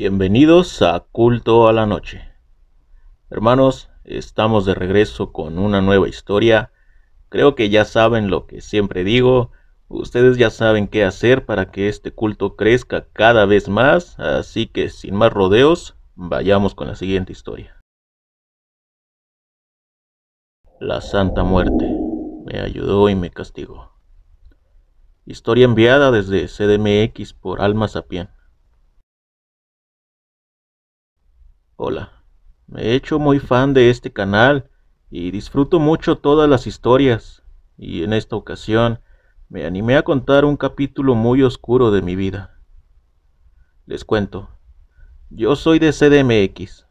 Bienvenidos a Culto a la Noche. Hermanos, estamos de regreso con una nueva historia. Creo que ya saben lo que siempre digo. Ustedes ya saben qué hacer para que este culto crezca cada vez más. Así que sin más rodeos, vayamos con la siguiente historia. La Santa Muerte me ayudó y me castigó. Historia enviada desde CDMX por Alma Sapien. Hola, me he hecho muy fan de este canal y disfruto mucho todas las historias y en esta ocasión me animé a contar un capítulo muy oscuro de mi vida. Les cuento, yo soy de CDMX,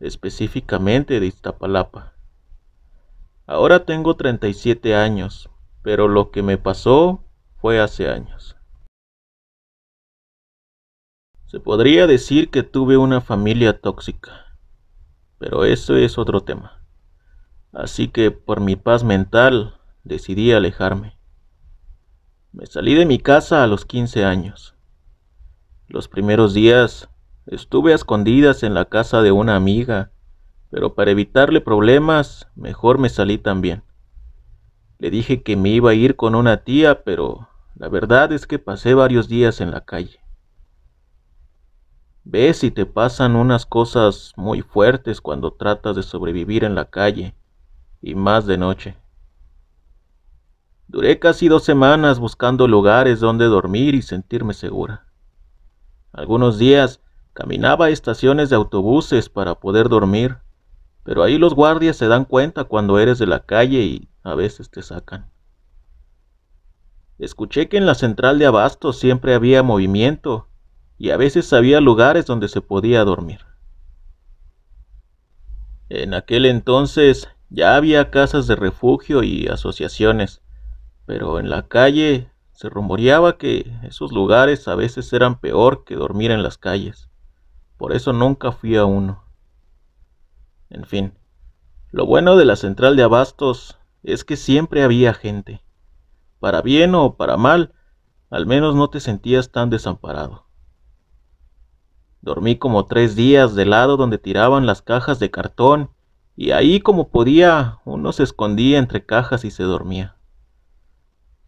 específicamente de Iztapalapa. Ahora tengo 37 años, pero lo que me pasó fue hace años. Se podría decir que tuve una familia tóxica, pero eso es otro tema. Así que por mi paz mental decidí alejarme. Me salí de mi casa a los 15 años. Los primeros días estuve a escondidas en la casa de una amiga, pero para evitarle problemas mejor me salí también. Le dije que me iba a ir con una tía, pero la verdad es que pasé varios días en la calle. Ves y te pasan unas cosas muy fuertes cuando tratas de sobrevivir en la calle, y más de noche. Duré casi dos semanas buscando lugares donde dormir y sentirme segura. Algunos días caminaba a estaciones de autobuses para poder dormir, pero ahí los guardias se dan cuenta cuando eres de la calle y a veces te sacan. Escuché que en la central de abasto siempre había movimiento y a veces había lugares donde se podía dormir. En aquel entonces ya había casas de refugio y asociaciones, pero en la calle se rumoreaba que esos lugares a veces eran peor que dormir en las calles. Por eso nunca fui a uno. En fin, lo bueno de la central de abastos es que siempre había gente. Para bien o para mal, al menos no te sentías tan desamparado. Dormí como tres días del lado donde tiraban las cajas de cartón, y ahí como podía uno se escondía entre cajas y se dormía.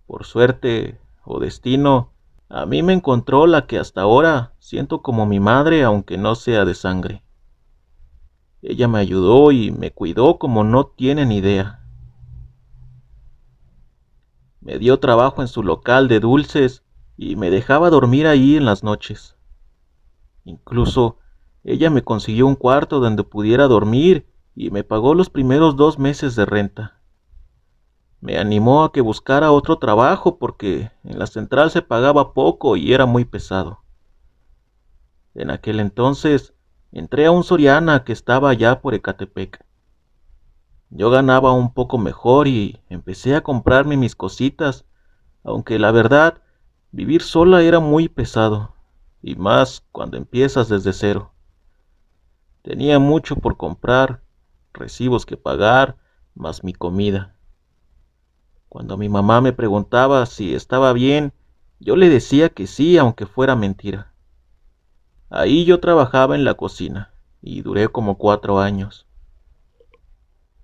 Por suerte o destino, a mí me encontró la que hasta ahora siento como mi madre, aunque no sea de sangre. Ella me ayudó y me cuidó como no tienen idea. Me dio trabajo en su local de dulces y me dejaba dormir ahí en las noches. Incluso ella me consiguió un cuarto donde pudiera dormir y me pagó los primeros dos meses de renta. Me animó a que buscara otro trabajo porque en la central se pagaba poco y era muy pesado. En aquel entonces entré a un Soriana que estaba allá por Ecatepec. Yo ganaba un poco mejor y empecé a comprarme mis cositas, aunque la verdad, vivir sola era muy pesado y más cuando empiezas desde cero. Tenía mucho por comprar, recibos que pagar, más mi comida. Cuando mi mamá me preguntaba si estaba bien, yo le decía que sí, aunque fuera mentira. Ahí yo trabajaba en la cocina y duré como cuatro años.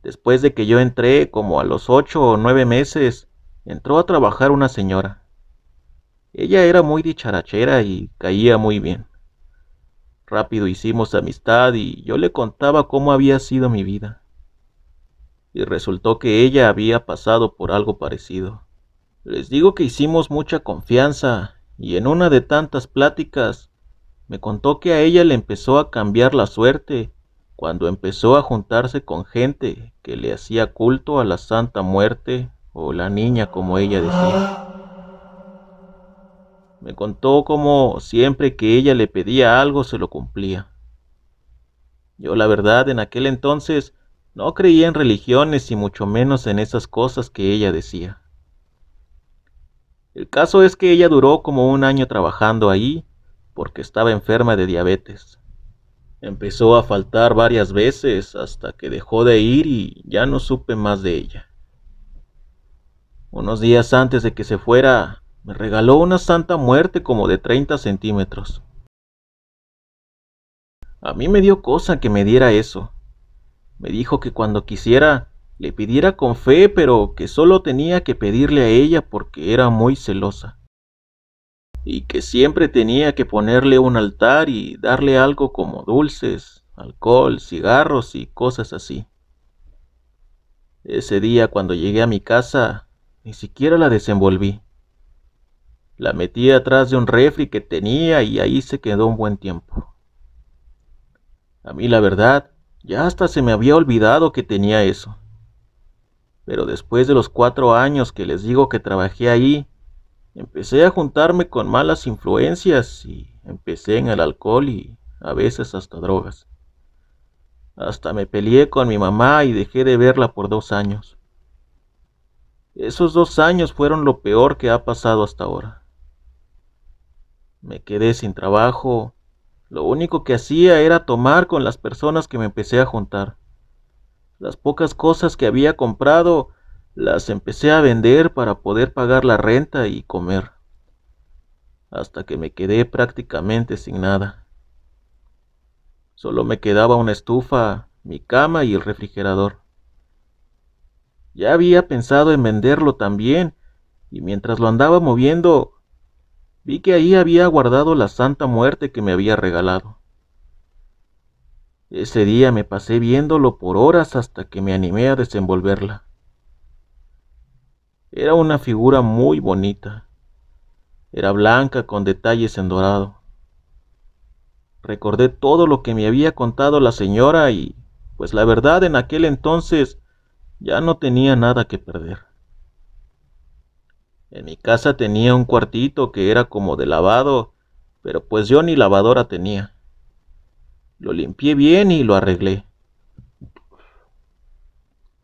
Después de que yo entré, como a los ocho o nueve meses, entró a trabajar una señora. Ella era muy dicharachera y caía muy bien. Rápido hicimos amistad y yo le contaba cómo había sido mi vida. Y resultó que ella había pasado por algo parecido. Les digo que hicimos mucha confianza y en una de tantas pláticas me contó que a ella le empezó a cambiar la suerte cuando empezó a juntarse con gente que le hacía culto a la Santa Muerte o la niña como ella decía. Me contó cómo siempre que ella le pedía algo se lo cumplía. Yo la verdad en aquel entonces no creía en religiones y mucho menos en esas cosas que ella decía. El caso es que ella duró como un año trabajando ahí porque estaba enferma de diabetes. Empezó a faltar varias veces hasta que dejó de ir y ya no supe más de ella. Unos días antes de que se fuera, me regaló una santa muerte como de 30 centímetros. A mí me dio cosa que me diera eso. Me dijo que cuando quisiera le pidiera con fe, pero que solo tenía que pedirle a ella porque era muy celosa. Y que siempre tenía que ponerle un altar y darle algo como dulces, alcohol, cigarros y cosas así. Ese día cuando llegué a mi casa, ni siquiera la desenvolví. La metí atrás de un refri que tenía y ahí se quedó un buen tiempo. A mí la verdad, ya hasta se me había olvidado que tenía eso. Pero después de los cuatro años que les digo que trabajé ahí, empecé a juntarme con malas influencias y empecé en el alcohol y a veces hasta drogas. Hasta me peleé con mi mamá y dejé de verla por dos años. Esos dos años fueron lo peor que ha pasado hasta ahora. Me quedé sin trabajo. Lo único que hacía era tomar con las personas que me empecé a juntar. Las pocas cosas que había comprado las empecé a vender para poder pagar la renta y comer. Hasta que me quedé prácticamente sin nada. Solo me quedaba una estufa, mi cama y el refrigerador. Ya había pensado en venderlo también, y mientras lo andaba moviendo, Vi que ahí había guardado la santa muerte que me había regalado. Ese día me pasé viéndolo por horas hasta que me animé a desenvolverla. Era una figura muy bonita. Era blanca con detalles en dorado. Recordé todo lo que me había contado la señora y, pues la verdad, en aquel entonces ya no tenía nada que perder. En mi casa tenía un cuartito que era como de lavado, pero pues yo ni lavadora tenía. Lo limpié bien y lo arreglé.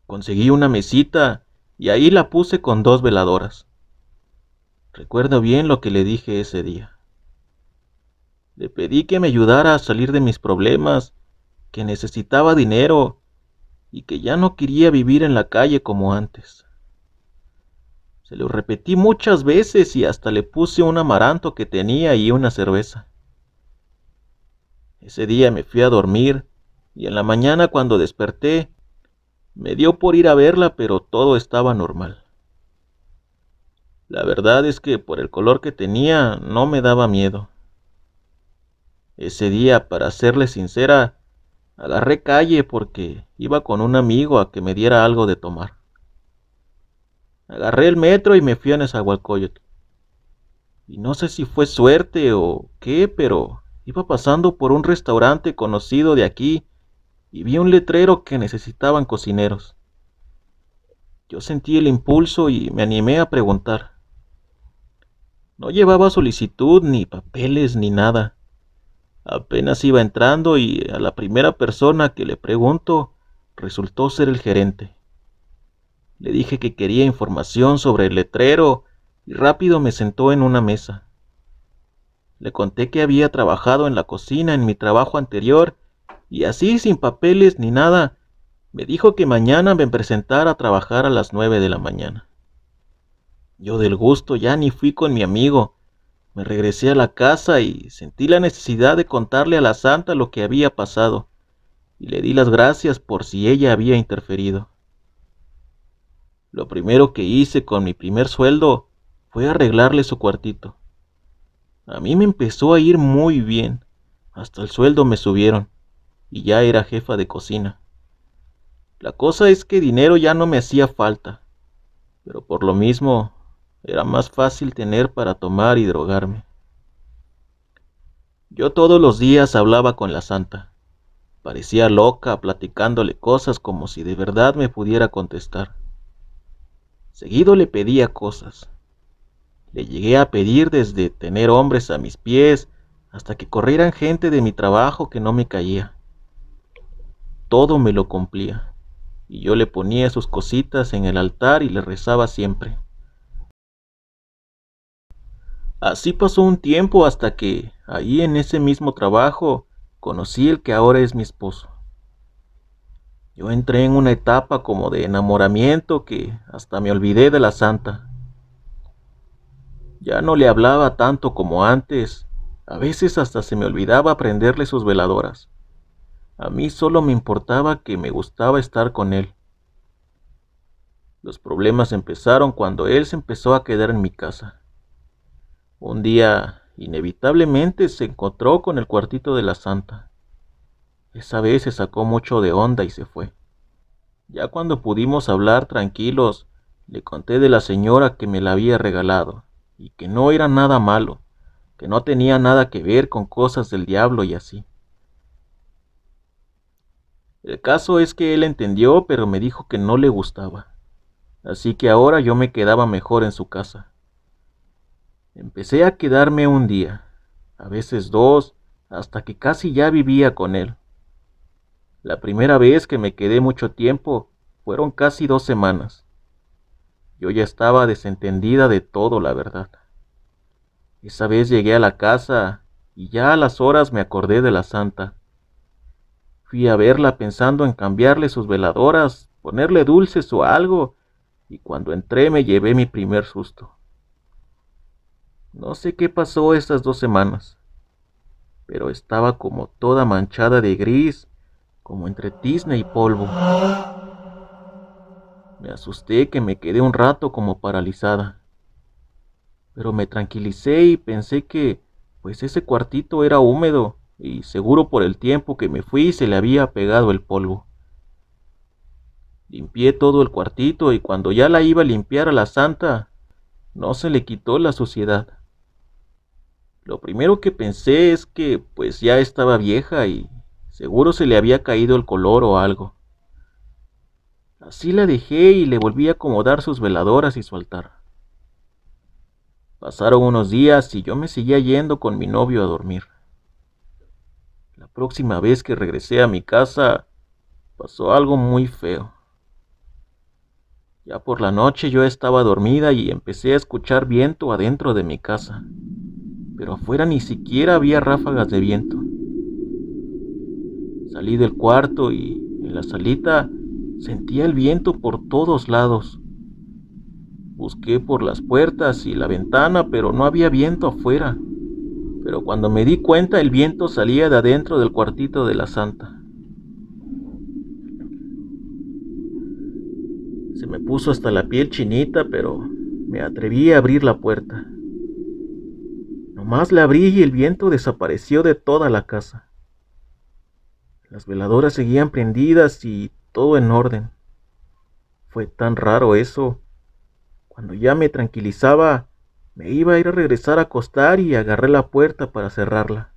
Conseguí una mesita y ahí la puse con dos veladoras. Recuerdo bien lo que le dije ese día. Le pedí que me ayudara a salir de mis problemas, que necesitaba dinero y que ya no quería vivir en la calle como antes. Se lo repetí muchas veces y hasta le puse un amaranto que tenía y una cerveza. Ese día me fui a dormir y en la mañana cuando desperté me dio por ir a verla, pero todo estaba normal. La verdad es que por el color que tenía no me daba miedo. Ese día, para serle sincera, agarré calle porque iba con un amigo a que me diera algo de tomar. Agarré el metro y me fui a Nezahualcóyotl. Y no sé si fue suerte o qué, pero iba pasando por un restaurante conocido de aquí y vi un letrero que necesitaban cocineros. Yo sentí el impulso y me animé a preguntar. No llevaba solicitud, ni papeles, ni nada. Apenas iba entrando y a la primera persona que le pregunto resultó ser el gerente. Le dije que quería información sobre el letrero y rápido me sentó en una mesa. Le conté que había trabajado en la cocina en mi trabajo anterior y así sin papeles ni nada, me dijo que mañana me presentara a trabajar a las nueve de la mañana. Yo del gusto ya ni fui con mi amigo. Me regresé a la casa y sentí la necesidad de contarle a la santa lo que había pasado, y le di las gracias por si ella había interferido. Lo primero que hice con mi primer sueldo fue arreglarle su cuartito. A mí me empezó a ir muy bien. Hasta el sueldo me subieron y ya era jefa de cocina. La cosa es que dinero ya no me hacía falta, pero por lo mismo era más fácil tener para tomar y drogarme. Yo todos los días hablaba con la santa. Parecía loca platicándole cosas como si de verdad me pudiera contestar. Seguido le pedía cosas. Le llegué a pedir desde tener hombres a mis pies hasta que corrieran gente de mi trabajo que no me caía. Todo me lo cumplía, y yo le ponía sus cositas en el altar y le rezaba siempre. Así pasó un tiempo hasta que, ahí en ese mismo trabajo, conocí el que ahora es mi esposo. Yo entré en una etapa como de enamoramiento que hasta me olvidé de la santa. Ya no le hablaba tanto como antes, a veces hasta se me olvidaba prenderle sus veladoras. A mí solo me importaba que me gustaba estar con él. Los problemas empezaron cuando él se empezó a quedar en mi casa. Un día, inevitablemente, se encontró con el cuartito de la santa. Esa vez se sacó mucho de onda y se fue. Ya cuando pudimos hablar tranquilos, le conté de la señora que me la había regalado, y que no era nada malo, que no tenía nada que ver con cosas del diablo y así. El caso es que él entendió, pero me dijo que no le gustaba. Así que ahora yo me quedaba mejor en su casa. Empecé a quedarme un día, a veces dos, hasta que casi ya vivía con él. La primera vez que me quedé mucho tiempo fueron casi dos semanas. Yo ya estaba desentendida de todo, la verdad. Esa vez llegué a la casa y ya a las horas me acordé de la santa. Fui a verla pensando en cambiarle sus veladoras, ponerle dulces o algo, y cuando entré me llevé mi primer susto. No sé qué pasó estas dos semanas, pero estaba como toda manchada de gris como entre tizne y polvo. Me asusté que me quedé un rato como paralizada, pero me tranquilicé y pensé que pues ese cuartito era húmedo y seguro por el tiempo que me fui se le había pegado el polvo. Limpié todo el cuartito y cuando ya la iba a limpiar a la santa, no se le quitó la suciedad. Lo primero que pensé es que pues ya estaba vieja y Seguro se le había caído el color o algo. Así la dejé y le volví a acomodar sus veladoras y su altar. Pasaron unos días y yo me seguía yendo con mi novio a dormir. La próxima vez que regresé a mi casa pasó algo muy feo. Ya por la noche yo estaba dormida y empecé a escuchar viento adentro de mi casa, pero afuera ni siquiera había ráfagas de viento. Salí del cuarto y en la salita sentía el viento por todos lados. Busqué por las puertas y la ventana, pero no había viento afuera. Pero cuando me di cuenta el viento salía de adentro del cuartito de la santa. Se me puso hasta la piel chinita, pero me atreví a abrir la puerta. Nomás la abrí y el viento desapareció de toda la casa. Las veladoras seguían prendidas y todo en orden. Fue tan raro eso. Cuando ya me tranquilizaba, me iba a ir a regresar a acostar y agarré la puerta para cerrarla.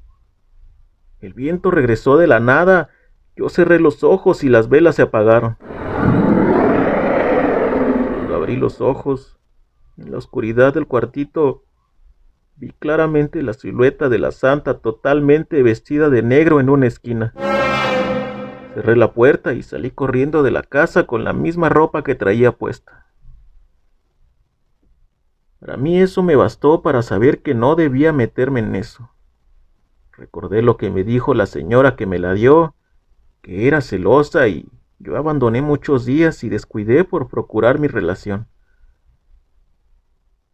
El viento regresó de la nada, yo cerré los ojos y las velas se apagaron. Cuando abrí los ojos, en la oscuridad del cuartito, vi claramente la silueta de la santa totalmente vestida de negro en una esquina. Cerré la puerta y salí corriendo de la casa con la misma ropa que traía puesta. Para mí eso me bastó para saber que no debía meterme en eso. Recordé lo que me dijo la señora que me la dio, que era celosa y yo abandoné muchos días y descuidé por procurar mi relación.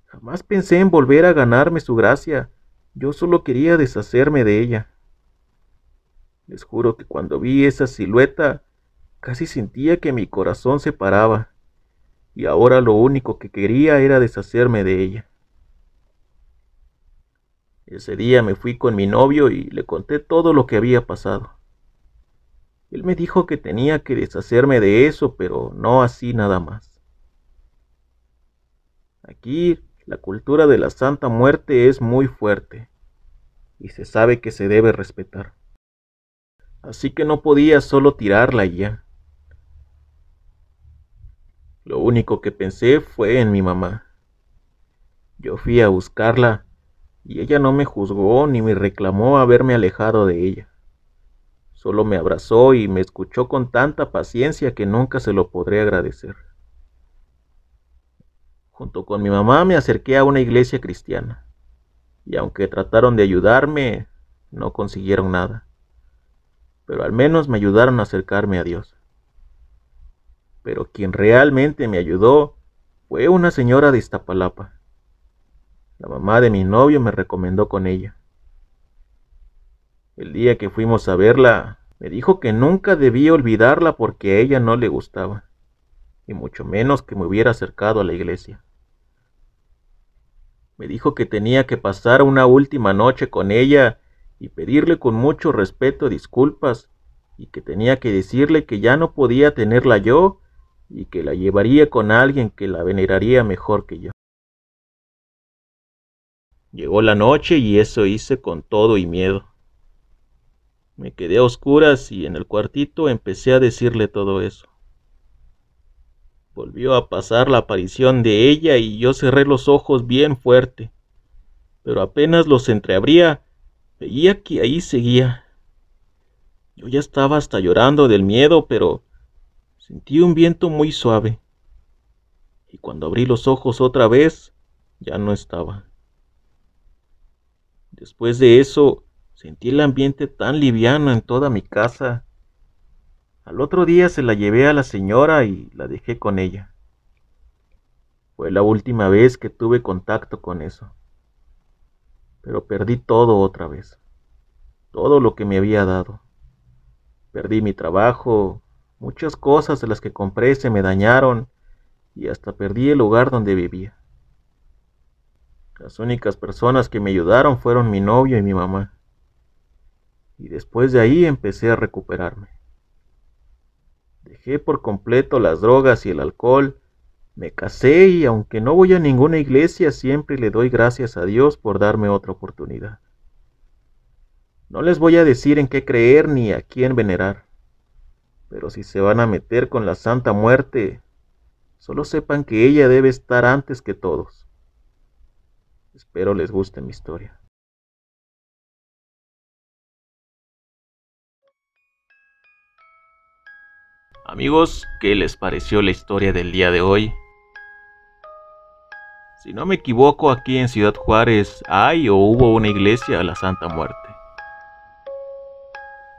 Jamás pensé en volver a ganarme su gracia, yo solo quería deshacerme de ella. Les juro que cuando vi esa silueta, casi sentía que mi corazón se paraba, y ahora lo único que quería era deshacerme de ella. Ese día me fui con mi novio y le conté todo lo que había pasado. Él me dijo que tenía que deshacerme de eso, pero no así nada más. Aquí la cultura de la Santa Muerte es muy fuerte y se sabe que se debe respetar así que no podía solo tirarla ya. Lo único que pensé fue en mi mamá. Yo fui a buscarla y ella no me juzgó ni me reclamó haberme alejado de ella. Solo me abrazó y me escuchó con tanta paciencia que nunca se lo podré agradecer. Junto con mi mamá me acerqué a una iglesia cristiana y aunque trataron de ayudarme, no consiguieron nada pero al menos me ayudaron a acercarme a Dios. Pero quien realmente me ayudó fue una señora de Iztapalapa. La mamá de mi novio me recomendó con ella. El día que fuimos a verla, me dijo que nunca debía olvidarla porque a ella no le gustaba, y mucho menos que me hubiera acercado a la iglesia. Me dijo que tenía que pasar una última noche con ella y pedirle con mucho respeto disculpas, y que tenía que decirle que ya no podía tenerla yo, y que la llevaría con alguien que la veneraría mejor que yo. Llegó la noche y eso hice con todo y miedo. Me quedé a oscuras y en el cuartito empecé a decirle todo eso. Volvió a pasar la aparición de ella y yo cerré los ojos bien fuerte, pero apenas los entreabría, Veía que ahí seguía. Yo ya estaba hasta llorando del miedo, pero sentí un viento muy suave. Y cuando abrí los ojos otra vez, ya no estaba. Después de eso, sentí el ambiente tan liviano en toda mi casa. Al otro día se la llevé a la señora y la dejé con ella. Fue la última vez que tuve contacto con eso pero perdí todo otra vez, todo lo que me había dado. Perdí mi trabajo, muchas cosas de las que compré se me dañaron y hasta perdí el lugar donde vivía. Las únicas personas que me ayudaron fueron mi novio y mi mamá. Y después de ahí empecé a recuperarme. Dejé por completo las drogas y el alcohol me casé y aunque no voy a ninguna iglesia, siempre le doy gracias a Dios por darme otra oportunidad. No les voy a decir en qué creer ni a quién venerar, pero si se van a meter con la Santa Muerte, solo sepan que ella debe estar antes que todos. Espero les guste mi historia. Amigos, ¿qué les pareció la historia del día de hoy? Si no me equivoco, aquí en Ciudad Juárez hay o hubo una iglesia a la Santa Muerte.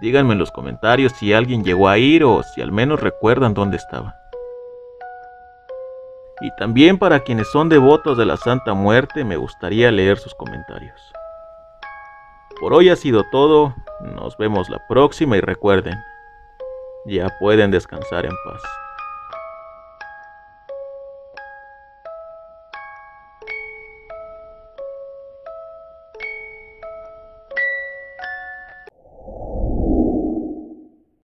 Díganme en los comentarios si alguien llegó a ir o si al menos recuerdan dónde estaba. Y también para quienes son devotos de la Santa Muerte me gustaría leer sus comentarios. Por hoy ha sido todo, nos vemos la próxima y recuerden, ya pueden descansar en paz.